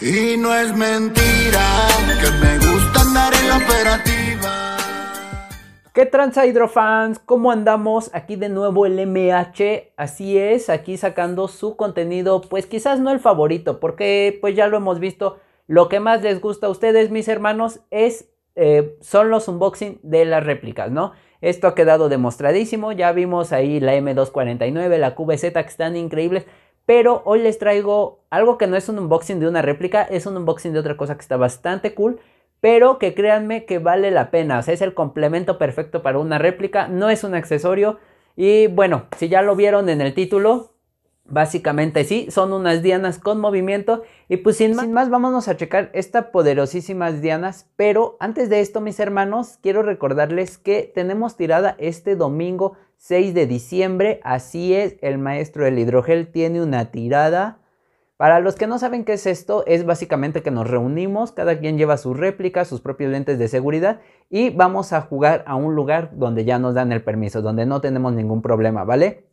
Y no es mentira que me gusta andar en la operativa. ¿Qué tranza hidrofans? ¿Cómo andamos? Aquí de nuevo el MH, así es, aquí sacando su contenido, pues quizás no el favorito, porque pues ya lo hemos visto, lo que más les gusta a ustedes, mis hermanos, es, eh, son los unboxing de las réplicas, ¿no? Esto ha quedado demostradísimo, ya vimos ahí la M249, la QVZ que están increíbles, pero hoy les traigo algo que no es un unboxing de una réplica, es un unboxing de otra cosa que está bastante cool, pero que créanme que vale la pena. O sea, es el complemento perfecto para una réplica, no es un accesorio. Y bueno, si ya lo vieron en el título, Básicamente sí, son unas dianas con movimiento y pues sin, más, vámonos a checar estas poderosísimas dianas, pero antes de esto mis hermanos quiero recordarles que tenemos tirada este domingo 6 de diciembre, así es, el maestro del hidrogel tiene una tirada. Para los que no saben qué es esto, es básicamente que nos reunimos, cada quien lleva su réplica, sus propios lentes de seguridad y vamos a jugar a un lugar donde ya nos dan el permiso, donde no tenemos ningún problema, ¿vale?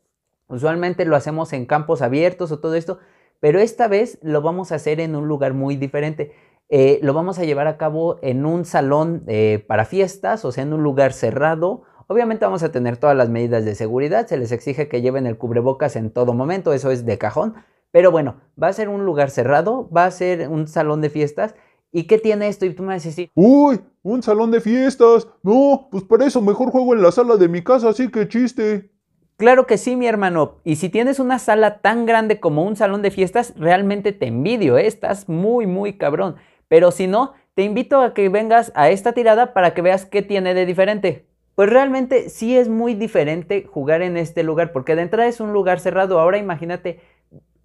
Usualmente lo hacemos en campos abiertos o todo esto, pero esta vez lo vamos a hacer en un lugar muy diferente. Eh, lo vamos a llevar a cabo en un salón eh, para fiestas, o sea, en un lugar cerrado. Obviamente vamos a tener todas las medidas de seguridad, se les exige que lleven el cubrebocas en todo momento, eso es de cajón. Pero bueno, va a ser un lugar cerrado, va a ser un salón de fiestas. ¿Y qué tiene esto? Y tú me vas a decir, ¡Uy! ¡Un salón de fiestas! No, pues para eso mejor juego en la sala de mi casa, así que chiste. Claro que sí, mi hermano. Y si tienes una sala tan grande como un salón de fiestas, realmente te envidio, ¿eh? estás muy, muy cabrón. Pero si no, te invito a que vengas a esta tirada para que veas qué tiene de diferente. Pues realmente sí es muy diferente jugar en este lugar, porque de entrada es un lugar cerrado. Ahora imagínate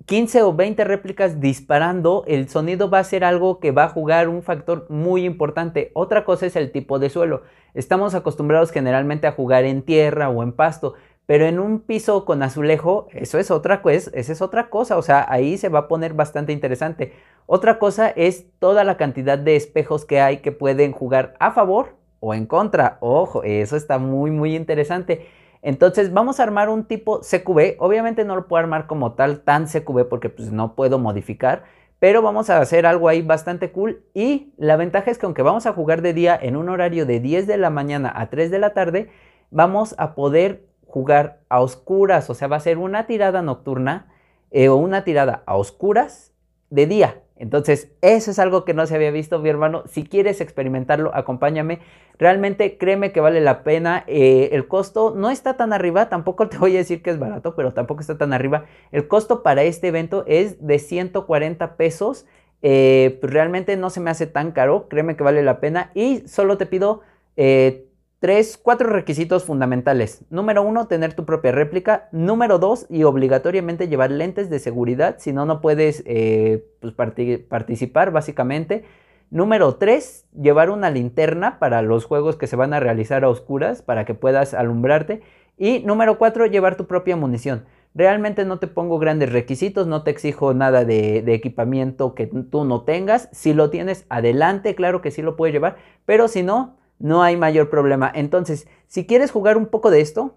15 o 20 réplicas disparando, el sonido va a ser algo que va a jugar un factor muy importante. Otra cosa es el tipo de suelo. Estamos acostumbrados generalmente a jugar en tierra o en pasto, pero en un piso con azulejo, eso es otra, pues, eso es otra cosa, o sea, ahí se va a poner bastante interesante. Otra cosa es toda la cantidad de espejos que hay que pueden jugar a favor o en contra. Ojo, eso está muy, muy interesante. Entonces vamos a armar un tipo CQB. Obviamente no lo puedo armar como tal tan CQB porque pues, no puedo modificar. Pero vamos a hacer algo ahí bastante cool. Y la ventaja es que aunque vamos a jugar de día en un horario de 10 de la mañana a 3 de la tarde, vamos a poder jugar a oscuras, o sea, va a ser una tirada nocturna eh, o una tirada a oscuras de día. Entonces, eso es algo que no se había visto, mi hermano. Si quieres experimentarlo, acompáñame. Realmente créeme que vale la pena. Eh, el costo no está tan arriba, tampoco te voy a decir que es barato, pero tampoco está tan arriba. El costo para este evento es de 140 pesos. Eh, pues, realmente no se me hace tan caro, créeme que vale la pena. Y solo te pido Tres, cuatro requisitos fundamentales. Número uno, tener tu propia réplica. Número dos, y obligatoriamente llevar lentes de seguridad, si no, no puedes eh, pues, participar básicamente. Número tres, llevar una linterna para los juegos que se van a realizar a oscuras para que puedas alumbrarte. Y número cuatro, llevar tu propia munición. Realmente no te pongo grandes requisitos, no te exijo nada de, de, equipamiento que tú no tengas. Si lo tienes, adelante, claro que sí lo puedes llevar. Pero si no, no hay mayor problema. Entonces, si quieres jugar un poco de esto,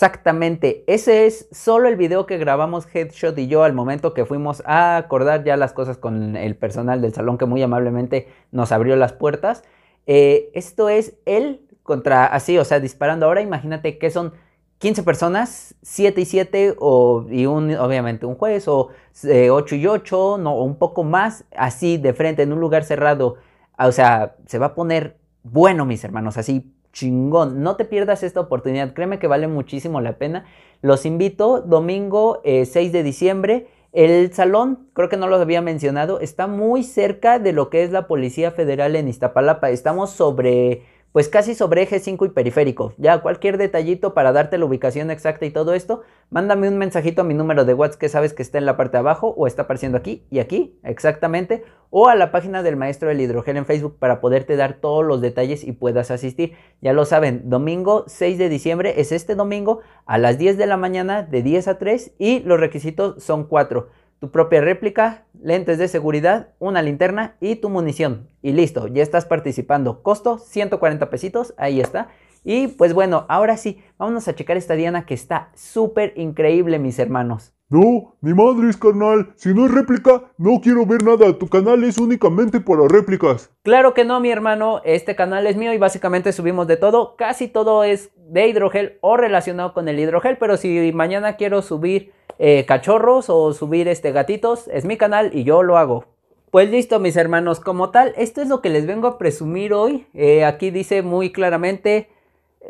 Exactamente, ese es solo el video que grabamos Headshot y yo al momento que fuimos a acordar ya las cosas con el personal del salón que muy amablemente nos abrió las puertas. Eh, esto es él contra así, o sea, disparando. Ahora imagínate que son 15 personas, 7 y 7, o, y un, obviamente un juez, o 8 eh, y 8, no, o un poco más, así de frente, en un lugar cerrado. O sea, se va a poner bueno, mis hermanos, así chingón. No te pierdas esta oportunidad, créeme que vale muchísimo la pena. Los invito, domingo 6 eh, de diciembre. El salón, creo que no los había mencionado, está muy cerca de lo que es la Policía Federal en Iztapalapa. Estamos sobre pues casi sobre eje 5 y periférico. Ya cualquier detallito para darte la ubicación exacta y todo esto, mándame un mensajito a mi número de WhatsApp que sabes que está en la parte de abajo o está apareciendo aquí y aquí, exactamente, o a la página del maestro del hidrogel en Facebook para poderte dar todos los detalles y puedas asistir. Ya lo saben, domingo 6 de diciembre es este domingo a las 10 de la mañana de 10 a 3 y los requisitos son 4 tu propia réplica, lentes de seguridad, una linterna y tu munición. Y listo, ya estás participando. Costo 140 pesitos, ahí está. Y pues bueno, ahora sí, vámonos a checar esta Diana que está súper increíble, mis hermanos. No, madre es carnal. Si no es réplica, no quiero ver nada. Tu canal es únicamente para réplicas. Claro que no, mi hermano. Este canal es mío y básicamente subimos de todo. Casi todo es de hidrogel o relacionado con el hidrogel. Pero si mañana quiero subir eh, cachorros o subir este gatitos, es mi canal y yo lo hago. Pues listo mis hermanos, como tal, esto es lo que les vengo a presumir hoy. Eh, aquí dice muy claramente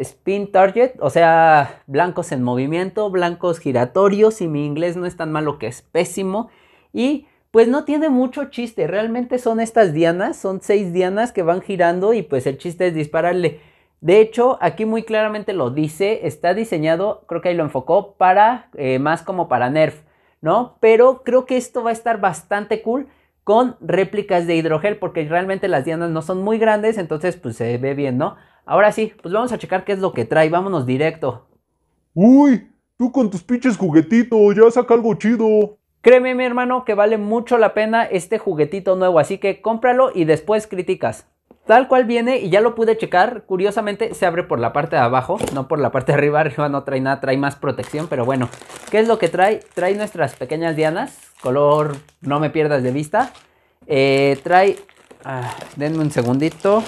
spin target, o sea, blancos en movimiento, blancos giratorios y mi inglés no es tan malo que es pésimo. Y pues no tiene mucho chiste, realmente son estas dianas, son seis dianas que van girando y pues el chiste es dispararle. De hecho, aquí muy claramente lo dice, está diseñado, creo que ahí lo enfocó, para eh, más como para Nerf, ¿no? Pero creo que esto va a estar bastante cool con réplicas de hidrogel, porque realmente las dianas no son muy grandes, entonces pues se ve bien, ¿no? Ahora sí, pues vamos a checar qué es lo que trae, vámonos directo. Uy, tú con tus pinches juguetitos, ya saca algo chido. Créeme mi hermano que vale mucho la pena este juguetito nuevo, así que cómpralo y después criticas. Tal cual viene y ya lo pude checar. Curiosamente se abre por la parte de abajo, no por la parte de arriba. Arriba no trae nada, trae más protección. Pero bueno, ¿qué es lo que trae? Trae nuestras pequeñas dianas. Color, no me pierdas de vista. Eh, trae, ah, denme un segundito.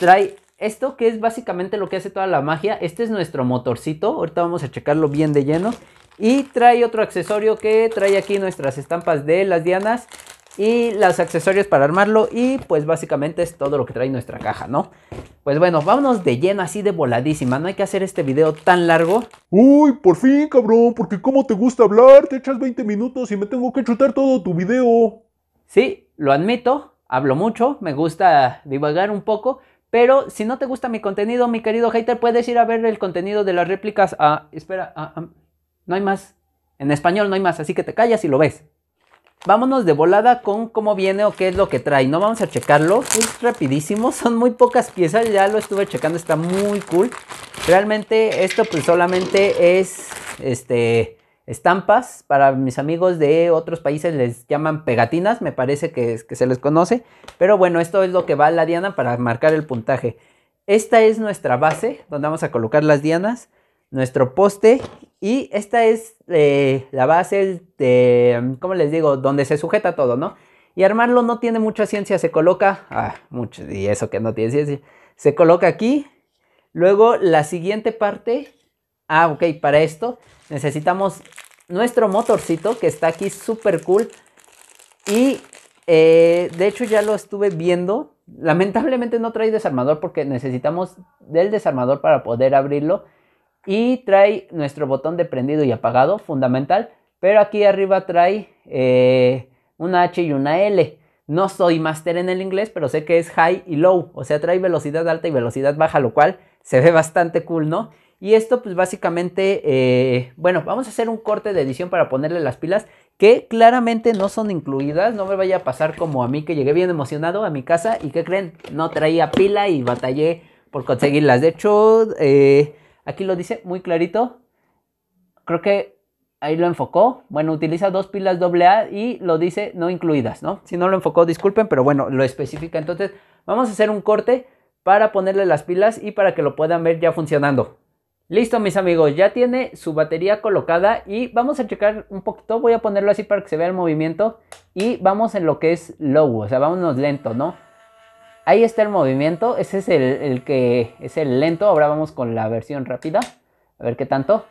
Trae esto que es básicamente lo que hace toda la magia. Este es nuestro motorcito. Ahorita vamos a checarlo bien de lleno. Y trae otro accesorio que trae aquí nuestras estampas de las dianas y los accesorios para armarlo y pues básicamente es todo lo que trae nuestra caja, ¿no? Pues bueno, vámonos de lleno así de voladísima, no hay que hacer este video tan largo. Uy, por fin cabrón, porque cómo te gusta hablar, te echas 20 minutos y me tengo que chutar todo tu video. Sí, lo admito, hablo mucho, me gusta divagar un poco, pero si no te gusta mi contenido, mi querido hater, puedes ir a ver el contenido de las réplicas a... Espera, no hay más. En español no hay más, así que te callas y lo ves vámonos de volada con cómo viene o qué es lo que trae. No vamos a checarlo, es rapidísimo, son muy pocas piezas, ya lo estuve checando, está muy cool. Realmente esto pues solamente es este estampas, para mis amigos de otros países les llaman pegatinas, me parece que, que se les conoce, pero bueno, esto es lo que va la diana para marcar el puntaje. Esta es nuestra base donde vamos a colocar las dianas nuestro poste y esta es eh, la base de, ¿cómo les digo?, donde se sujeta todo, ¿no? Y armarlo no tiene mucha ciencia, se coloca, ah, mucho, y eso que no tiene ciencia, se coloca aquí, luego la siguiente parte, ah, ok, para esto necesitamos nuestro motorcito que está aquí súper cool y eh, de hecho ya lo estuve viendo, lamentablemente no trae desarmador porque necesitamos del desarmador para poder abrirlo, y trae nuestro botón de prendido y apagado, fundamental, pero aquí arriba trae eh, una H y una L. No soy máster en el inglés, pero sé que es high y low, o sea, trae velocidad alta y velocidad baja, lo cual se ve bastante cool, ¿no? Y esto pues básicamente, eh, bueno, vamos a hacer un corte de edición para ponerle las pilas que claramente no son incluidas. No me vaya a pasar como a mí que llegué bien emocionado a mi casa y que creen, no traía pila y batallé por conseguirlas. De hecho, eh, Aquí lo dice muy clarito. Creo que ahí lo enfocó. Bueno, utiliza dos pilas AA y lo dice no incluidas, ¿no? Si no lo enfocó, disculpen, pero bueno, lo especifica. Entonces, vamos a hacer un corte para ponerle las pilas y para que lo puedan ver ya funcionando. Listo mis amigos, ya tiene su batería colocada y vamos a checar un poquito, voy a ponerlo así para que se vea el movimiento y vamos en lo que es low, o sea, vámonos lento, ¿no? Ahí está el movimiento. Ese es el, que es el lento. Ahora vamos con la versión rápida. A ver qué tanto.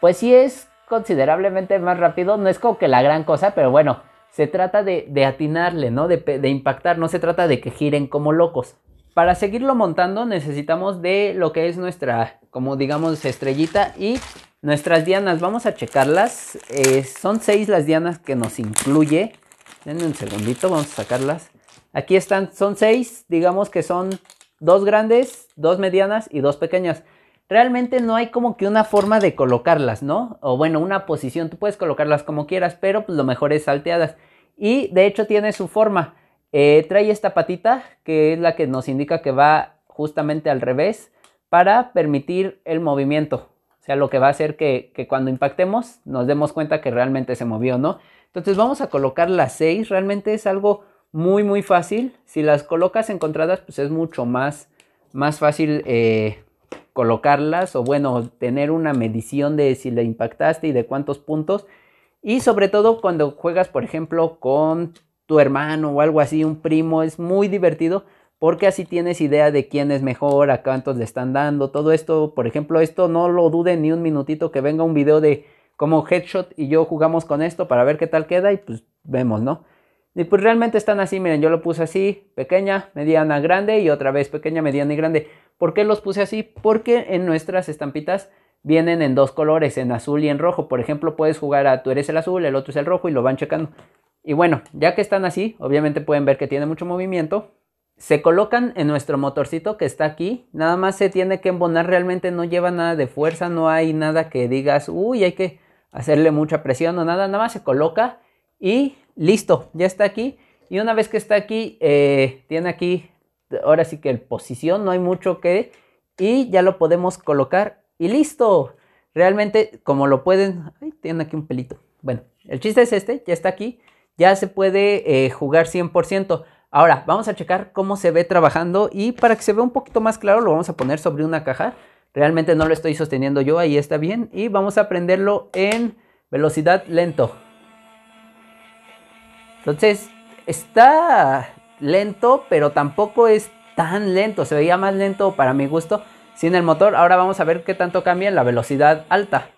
Pues sí es considerablemente más rápido. No es como que la gran cosa, pero bueno. Se trata de, atinarle, ¿no? De, impactar. No se trata de que giren como locos. Para seguirlo montando necesitamos de lo que es nuestra, como digamos, estrellita y nuestras dianas. Vamos a checarlas. Eh, son seis las dianas que nos incluye. Denme un segundito, vamos a sacarlas. Aquí están, son seis, digamos que son dos grandes, dos medianas y dos pequeñas. Realmente no hay como que una forma de colocarlas, ¿no? O bueno, una posición, tú puedes colocarlas como quieras, pero pues lo mejor es salteadas. Y de hecho tiene su forma. Eh, trae esta patita, que es la que nos indica que va justamente al revés, para permitir el movimiento. O sea, lo que va a hacer que cuando impactemos nos demos cuenta que realmente se movió, ¿no? Entonces vamos a colocar las seis. Realmente es algo muy muy fácil. Si las colocas encontradas, pues es mucho más, más fácil eh, colocarlas o bueno, tener una medición de si le impactaste y de cuántos puntos. Y sobre todo cuando juegas, por ejemplo, con tu hermano o algo así, un primo, es muy divertido porque así tienes idea de quién es mejor, a cuántos le están dando, todo esto, por ejemplo, esto no lo dude ni un minutito que venga un video de cómo headshot y yo jugamos con esto para ver qué tal queda y pues vemos, ¿no? Y pues realmente están así, miren, yo lo puse así, pequeña, mediana, grande y otra vez pequeña, mediana y grande. ¿Por qué los puse así? Porque en nuestras estampitas vienen en dos colores, en azul y en rojo. Por ejemplo, puedes jugar a tú eres el azul, el otro es el rojo y lo van checando. Y bueno, ya que están así, obviamente pueden ver que tiene mucho movimiento. Se colocan en nuestro motorcito que está aquí, nada más se tiene que embonar, realmente no lleva nada de fuerza, no hay nada que digas, uy, hay que hacerle mucha presión o nada, nada más se coloca y Listo, ya está aquí. Y una vez que está aquí, eh, tiene aquí, ahora sí que el posición, no hay mucho que... Y ya lo podemos colocar y listo. Realmente, como lo pueden... Ay, tiene aquí un pelito. Bueno, el chiste es este, ya está aquí. Ya se puede eh, jugar 100%. Ahora, vamos a checar cómo se ve trabajando y para que se vea un poquito más claro lo vamos a poner sobre una caja. Realmente no lo estoy sosteniendo yo, ahí está bien. Y vamos a prenderlo en velocidad lento. Entonces, está lento, pero tampoco es tan lento. Se veía más lento para mi gusto sin el motor. Ahora vamos a ver qué tanto cambia en la velocidad alta.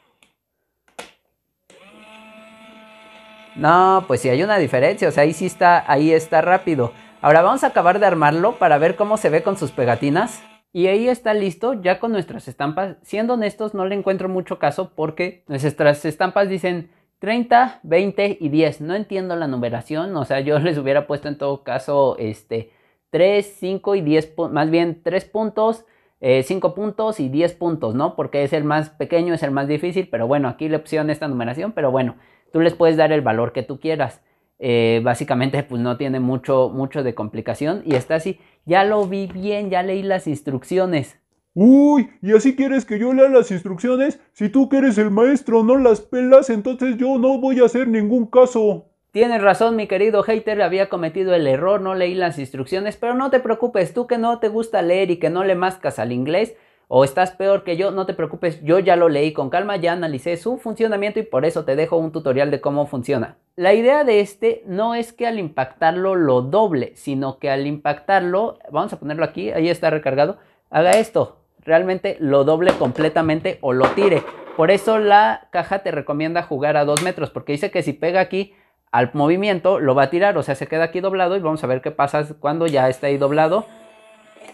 No, pues sí hay una diferencia. O sea, ahí sí está, ahí está rápido. Ahora vamos a acabar de armarlo para ver cómo se ve con sus pegatinas. Y ahí está listo, ya con nuestras estampas. Siendo honestos, no le encuentro mucho caso porque nuestras estampas dicen 30, 20 y 10. No entiendo la numeración, o sea, yo les hubiera puesto en todo caso este 3, 5 y 10, más bien 3 puntos, 5 eh, puntos y 10 puntos, ¿no? Porque es el más pequeño, es el más difícil, pero bueno, aquí le opción esta numeración, pero bueno, tú les puedes dar el valor que tú quieras. Eh, básicamente pues no tiene mucho, mucho de complicación y está así. Ya lo vi bien, ya leí las instrucciones. Uy, ¿y así quieres que yo lea las instrucciones? Si tú que eres el maestro no las pelas, entonces yo no voy a hacer ningún caso. Tienes razón, mi querido hater, había cometido el error, no leí las instrucciones, pero no te preocupes, tú que no te gusta leer y que no le mascas al inglés, o estás peor que yo, no te preocupes, yo ya lo leí con calma, ya analicé su funcionamiento y por eso te dejo un tutorial de cómo funciona. La idea de este no es que al impactarlo lo doble, sino que al impactarlo, vamos a ponerlo aquí, ahí está recargado, haga esto realmente lo doble completamente o lo tire. Por eso la caja te recomienda jugar a dos metros, porque dice que si pega aquí al movimiento lo va a tirar, o sea, se queda aquí doblado y vamos a ver qué pasa cuando ya está ahí doblado.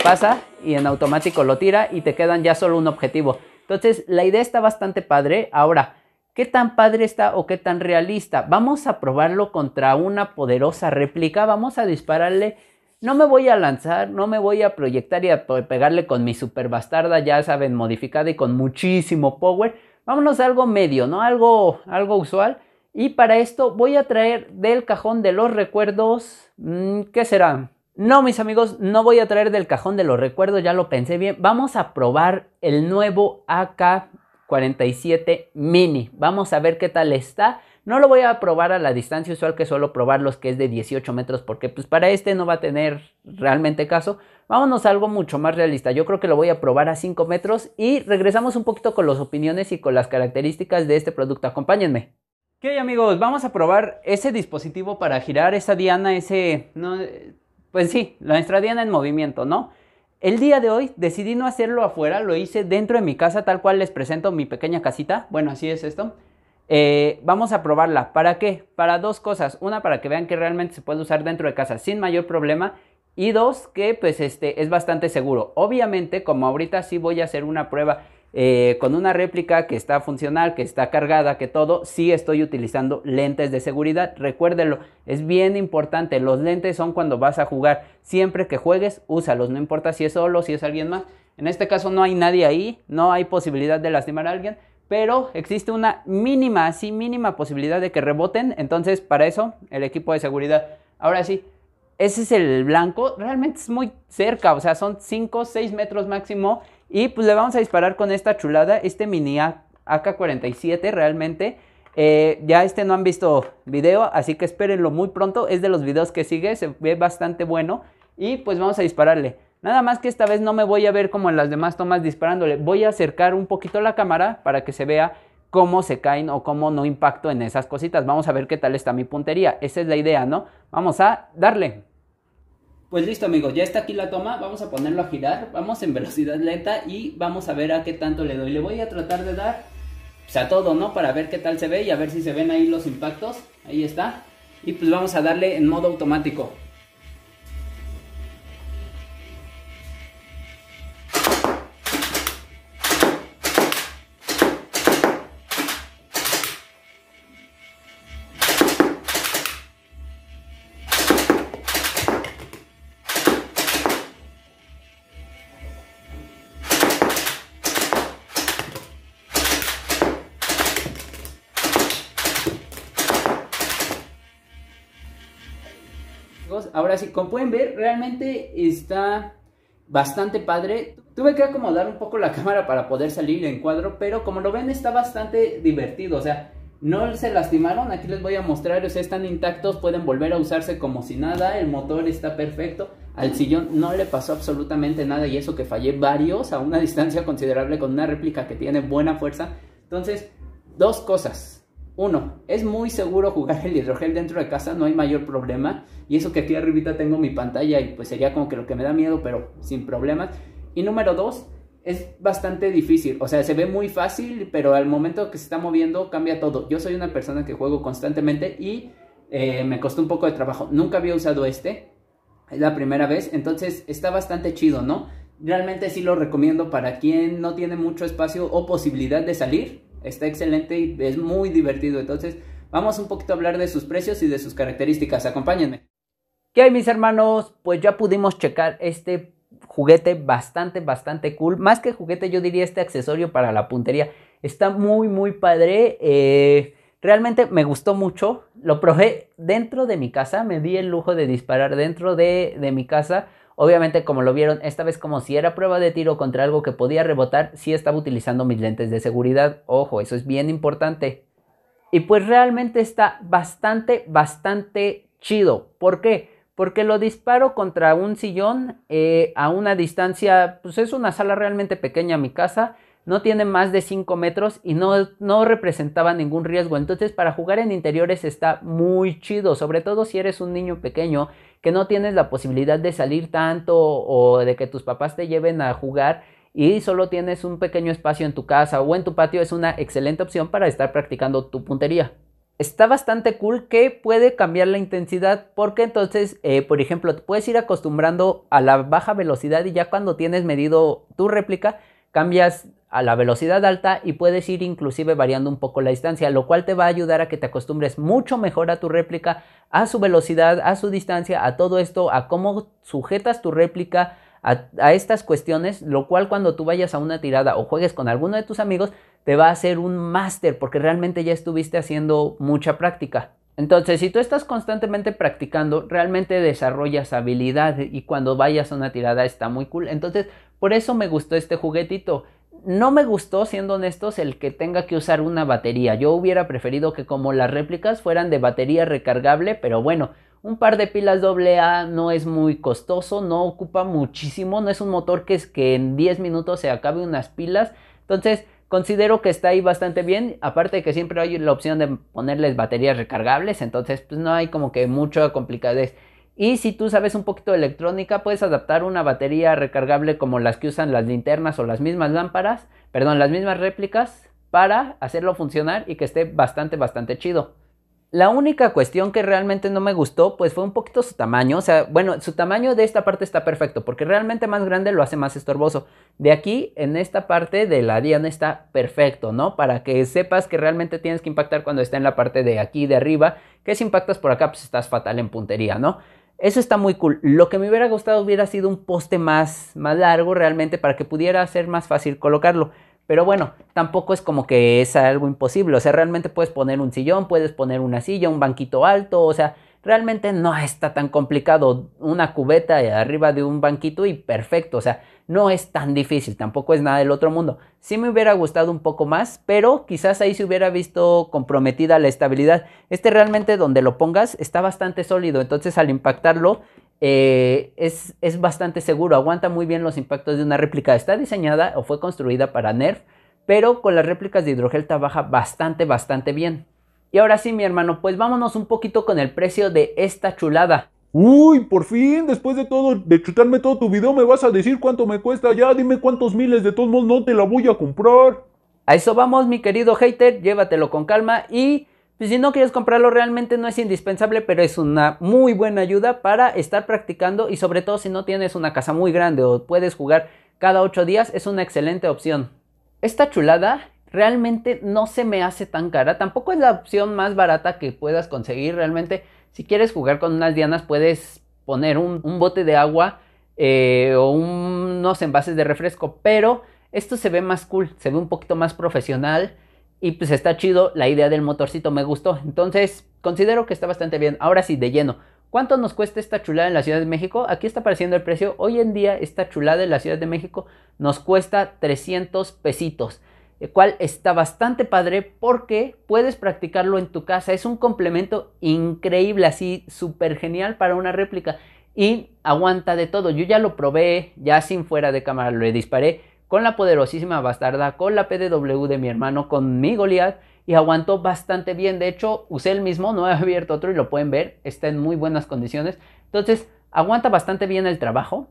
Pasa y en automático lo tira y te quedan ya solo un objetivo. Entonces, la idea está bastante padre. Ahora, ¿qué tan padre está o qué tan realista? Vamos a probarlo contra una poderosa réplica. Vamos a dispararle no me voy a lanzar, no me voy a proyectar y a pegarle con mi super bastarda, ya saben, modificada y con muchísimo power. Vámonos a algo medio, ¿no? Algo, algo usual. Y para esto voy a traer del cajón de los recuerdos. Mm, ¿Qué será? No, mis amigos, no voy a traer del cajón de los recuerdos, ya lo pensé bien. Vamos a probar el nuevo AK-47 Mini. Vamos a ver qué tal está. No lo voy a probar a la distancia usual que suelo probar los que es de 18 metros porque pues para este no va a tener realmente caso. Vámonos a algo mucho más realista. Yo creo que lo voy a probar a 5 metros y regresamos un poquito con las opiniones y con las características de este producto. Acompáñenme. ¿Qué hay amigos? Vamos a probar ese dispositivo para girar esa diana, ese... No, pues sí, nuestra diana en movimiento, ¿no? El día de hoy decidí no hacerlo afuera, lo hice dentro de mi casa, tal cual les presento mi pequeña casita. Bueno, así es esto. Eh, vamos a probarla. ¿Para qué? Para dos cosas. Una, para que vean que realmente se puede usar dentro de casa sin mayor problema. Y dos, que pues este es bastante seguro. Obviamente, como ahorita sí voy a hacer una prueba eh, con una réplica que está funcional, que está cargada, que todo, sí estoy utilizando lentes de seguridad. Recuérdelo, es bien importante. Los lentes son cuando vas a jugar. Siempre que juegues, úsalos. No importa si es solo, si es alguien más. En este caso no hay nadie ahí, no hay posibilidad de lastimar a alguien pero existe una mínima, así mínima posibilidad de que reboten. Entonces, para eso, el equipo de seguridad. Ahora sí, ese es el blanco. Realmente es muy cerca, o sea, son 5, 6 metros máximo. Y pues le vamos a disparar con esta chulada, este mini AK-47 realmente. Eh, ya este no han visto video, así que espérenlo muy pronto. Es de los videos que sigue, se ve bastante bueno. Y pues vamos a dispararle. Nada más que esta vez no me voy a ver como en las demás tomas disparándole. Voy a acercar un poquito la cámara para que se vea cómo se caen o cómo no impacto en esas cositas. Vamos a ver qué tal está mi puntería. Esa es la idea, ¿no? Vamos a darle. Pues listo amigos, ya está aquí la toma, vamos a ponerlo a girar, vamos en velocidad lenta y vamos a ver a qué tanto le doy. Le voy a tratar de dar pues, a todo, ¿no? Para ver qué tal se ve y a ver si se ven ahí los impactos. Ahí está. Y pues vamos a darle en modo automático. Ahora sí, como pueden ver, realmente está bastante padre. Tuve que acomodar un poco la cámara para poder salir en cuadro, pero como lo ven está bastante divertido, o sea, no se lastimaron, aquí les voy a mostrar, o sea, están intactos, pueden volver a usarse como si nada, el motor está perfecto, al sillón no le pasó absolutamente nada y eso que fallé varios a una distancia considerable con una réplica que tiene buena fuerza. Entonces, dos cosas, uno, es muy seguro jugar el hidrogel dentro de casa, no hay mayor problema. Y eso que aquí arribita tengo mi pantalla y pues sería como que lo que me da miedo, pero sin problemas. Y número dos, es bastante difícil. O sea, se ve muy fácil, pero al momento que se está moviendo cambia todo. Yo soy una persona que juego constantemente y eh, me costó un poco de trabajo. Nunca había usado este. Es la primera vez. Entonces está bastante chido, ¿no? Realmente sí lo recomiendo para quien no tiene mucho espacio o posibilidad de salir está excelente y es muy divertido. Entonces, vamos un poquito a hablar de sus precios y de sus características. Acompáñenme. ¿Qué hay, mis hermanos? Pues ya pudimos checar este juguete bastante, bastante cool. Más que juguete, yo diría este accesorio para la puntería. Está muy, muy padre. Eh, realmente me gustó mucho. Lo probé dentro de mi casa. Me di el lujo de disparar dentro de, de mi casa Obviamente, como lo vieron, esta vez como si era prueba de tiro contra algo que podía rebotar, sí estaba utilizando mis lentes de seguridad. Ojo, eso es bien importante. Y pues realmente está bastante, bastante chido. ¿Por qué? Porque lo disparo contra un sillón eh, a una distancia, pues es una sala realmente pequeña mi casa no tiene más de 5 metros y no, no representaba ningún riesgo. Entonces para jugar en interiores está muy chido, sobre todo si eres un niño pequeño que no tienes la posibilidad de salir tanto o de que tus papás te lleven a jugar y solo tienes un pequeño espacio en tu casa o en tu patio, es una excelente opción para estar practicando tu puntería está bastante cool que puede cambiar la intensidad porque entonces, eh, por ejemplo, te puedes ir acostumbrando a la baja velocidad y ya cuando tienes medido tu réplica, cambias a la velocidad alta y puedes ir inclusive variando un poco la distancia, lo cual te va a ayudar a que te acostumbres mucho mejor a tu réplica, a su velocidad, a su distancia, a todo esto, a cómo sujetas tu réplica, a, estas cuestiones, lo cual cuando tú vayas a una tirada o juegues con alguno de tus amigos, te va a hacer un máster porque realmente ya estuviste haciendo mucha práctica. Entonces, si tú estás constantemente practicando, realmente desarrollas habilidad y cuando vayas a una tirada está muy cool. Entonces, por eso me gustó este juguetito no me gustó, siendo honestos, el que tenga que usar una batería. Yo hubiera preferido que como las réplicas fueran de batería recargable, pero bueno, un par de pilas AA no es muy costoso, no ocupa muchísimo, no es un motor que, es que en 10 minutos se acabe unas pilas. Entonces, considero que está ahí bastante bien. Aparte de que siempre hay la opción de ponerles baterías recargables, entonces pues no hay como que mucha complicadez. Y si tú sabes un poquito de electrónica, puedes adaptar una batería recargable como las que usan las linternas o las mismas lámparas, perdón, las mismas réplicas, para hacerlo funcionar y que esté bastante, bastante chido. La única cuestión que realmente no me gustó, pues fue un poquito su tamaño. O sea, bueno, su tamaño de esta parte está perfecto, porque realmente más grande lo hace más estorboso. De aquí, en esta parte de la diana está perfecto, ¿no? Para que sepas que realmente tienes que impactar cuando está en la parte de aquí, de arriba, que si impactas por acá, pues estás fatal en puntería, ¿no? Eso está muy cool. Lo que me hubiera gustado hubiera sido un poste más, más largo realmente para que pudiera ser más fácil colocarlo. Pero bueno, tampoco es como que es algo imposible. O sea, realmente puedes poner un sillón, puedes poner una silla, un banquito alto. O sea, realmente no está tan complicado. Una cubeta arriba de un banquito y perfecto. O sea, no es tan difícil, tampoco es nada del otro mundo. Sí me hubiera gustado un poco más, pero quizás ahí se hubiera visto comprometida la estabilidad. Este realmente donde lo pongas está bastante sólido, entonces al impactarlo eh, es, es bastante seguro, aguanta muy bien los impactos de una réplica. Está diseñada o fue construida para Nerf, pero con las réplicas de hidrogel trabaja bastante, bastante bien. Y ahora sí, mi hermano, pues vámonos un poquito con el precio de esta chulada. Uy, por fin, después de todo, de chutarme todo tu video, me vas a decir cuánto me cuesta. Ya, dime cuántos miles de todos modos no te la voy a comprar. A eso vamos, mi querido hater, llévatelo con calma y pues, si no quieres comprarlo realmente no es indispensable, pero es una muy buena ayuda para estar practicando y sobre todo si no tienes una casa muy grande o puedes jugar cada ocho días, es una excelente opción. Esta chulada realmente no se me hace tan cara, tampoco es la opción más barata que puedas conseguir realmente si quieres jugar con unas dianas, puedes poner un, bote de agua eh, o unos envases de refresco, pero esto se ve más cool, se ve un poquito más profesional y pues está chido, la idea del motorcito me gustó, entonces considero que está bastante bien. Ahora sí, de lleno, ¿Cuánto nos cuesta esta chulada en la Ciudad de México? Aquí está apareciendo el precio. Hoy en día esta chulada en la Ciudad de México nos cuesta 300 pesitos el cual está bastante padre porque puedes practicarlo en tu casa. Es un complemento increíble, así súper genial para una réplica y aguanta de todo. Yo ya lo probé, ya sin fuera de cámara Lo disparé con la poderosísima bastarda, con la PDW de mi hermano, con mi Goliath y aguantó bastante bien. De hecho, usé el mismo, no he abierto otro y lo pueden ver, está en muy buenas condiciones. Entonces, aguanta bastante bien el trabajo.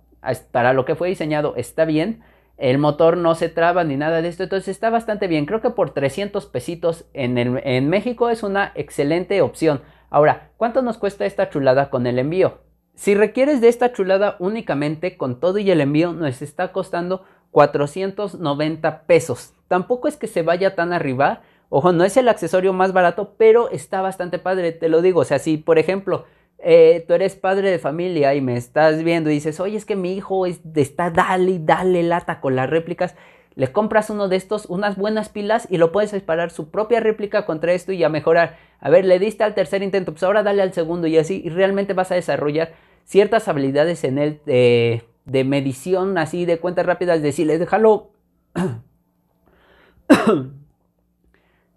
Para lo que fue diseñado está bien el motor no se traba ni nada de esto, entonces está bastante bien. Creo que por 300 pesitos en, en México es una excelente opción. Ahora, ¿cuánto nos cuesta esta chulada con el envío? Si requieres de esta chulada únicamente con todo y el envío, nos está costando 490 pesos. Tampoco es que se vaya tan arriba. Ojo, no es el accesorio más barato, pero está bastante padre, te lo digo. O sea, si por ejemplo eh, tú eres padre de familia y me estás viendo y dices, oye, es que mi hijo está dale, dale lata con las réplicas. Le compras uno de estos, unas buenas pilas y lo puedes disparar su propia réplica contra esto y a mejorar. A ver, le diste al tercer intento, pues ahora dale al segundo y así. Y realmente vas a desarrollar ciertas habilidades en él de, medición, así de cuentas rápidas, decirle, déjalo.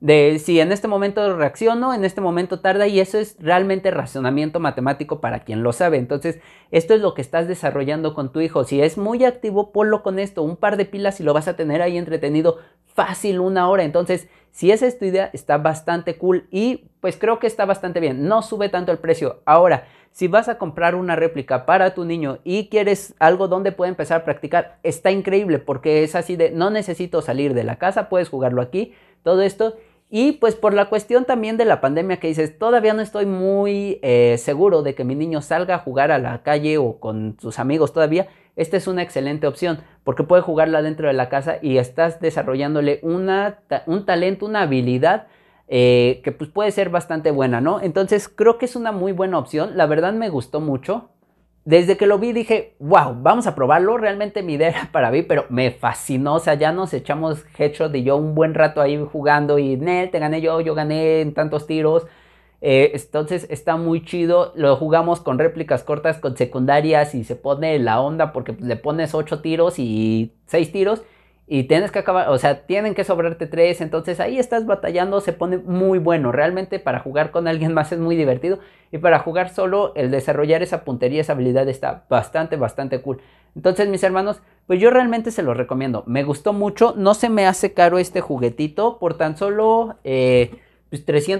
de si en este momento reacciono, en este momento tarda, y eso es realmente razonamiento matemático para quien lo sabe. Entonces, esto es lo que estás desarrollando con tu hijo. Si es muy activo, ponlo con esto, un par de pilas y lo vas a tener ahí entretenido fácil una hora. Entonces, si esa es tu idea, está bastante cool y pues creo que está bastante bien. No sube tanto el precio. Ahora, si vas a comprar una réplica para tu niño y quieres algo donde pueda empezar a practicar, está increíble porque es así de no necesito salir de la casa, puedes jugarlo aquí todo esto. Y pues por la cuestión también de la pandemia que dices, todavía no estoy muy eh, seguro de que mi niño salga a jugar a la calle o con sus amigos todavía, esta es una excelente opción porque puede jugarla dentro de la casa y estás desarrollándole una, un talento, una habilidad eh, que pues puede ser bastante buena, ¿no? Entonces creo que es una muy buena opción, la verdad me gustó mucho, desde que lo vi dije, wow, vamos a probarlo. Realmente mi idea era para mí, pero me fascinó. O sea, ya nos echamos headshot de yo un buen rato ahí jugando y Nel, te gané yo, yo gané en tantos tiros. Eh, entonces está muy chido. Lo jugamos con réplicas cortas, con secundarias y se pone la onda porque le pones 8 tiros y 6 tiros y tienes que acabar, o sea, tienen que sobrarte tres, entonces ahí estás batallando, se pone muy bueno. Realmente para jugar con alguien más es muy divertido y para jugar solo el desarrollar esa puntería, esa habilidad está bastante, bastante cool. Entonces, mis hermanos, pues yo realmente se los recomiendo. Me gustó mucho, no se me hace caro este juguetito por tan solo 300 eh,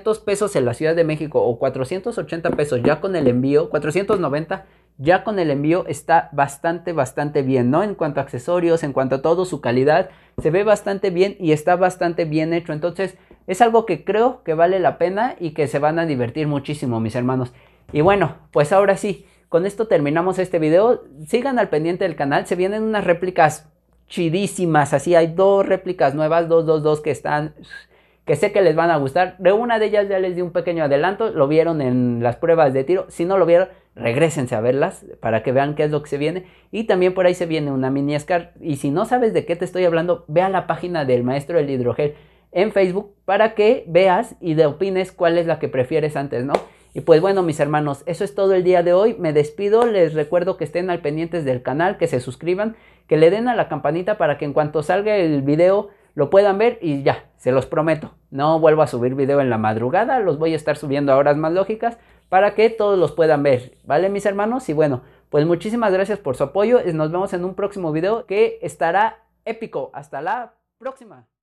pues pesos en la Ciudad de México o 480 pesos ya con el envío, 490 ya con el envío está bastante, bastante bien, ¿no? En cuanto a accesorios, en cuanto a todo, su calidad, se ve bastante bien y está bastante bien hecho. Entonces, es algo que creo que vale la pena y que se van a divertir muchísimo, mis hermanos. Y bueno, pues ahora sí, con esto terminamos este video. Sigan al pendiente del canal, se vienen unas réplicas chidísimas, así hay dos réplicas nuevas, dos, dos, dos que están que sé que les van a gustar. De una de ellas ya les di un pequeño adelanto, lo vieron en las pruebas de tiro. Si no lo vieron, regresense a verlas para que vean qué es lo que se viene. Y también por ahí se viene una mini escar. Y si no sabes de qué te estoy hablando, ve a la página del maestro del hidrogel en Facebook para que veas y de opines cuál es la que prefieres antes, ¿no? Y pues bueno, mis hermanos, eso es todo el día de hoy. Me despido, les recuerdo que estén al pendientes del canal, que se suscriban, que le den a la campanita para que en cuanto salga el video lo puedan ver y ya, se los prometo. No vuelvo a subir video en la madrugada, los voy a estar subiendo a horas más lógicas para que todos los puedan ver, ¿vale mis hermanos? Y bueno, pues muchísimas gracias por su apoyo y nos vemos en un próximo video que estará épico. Hasta la próxima.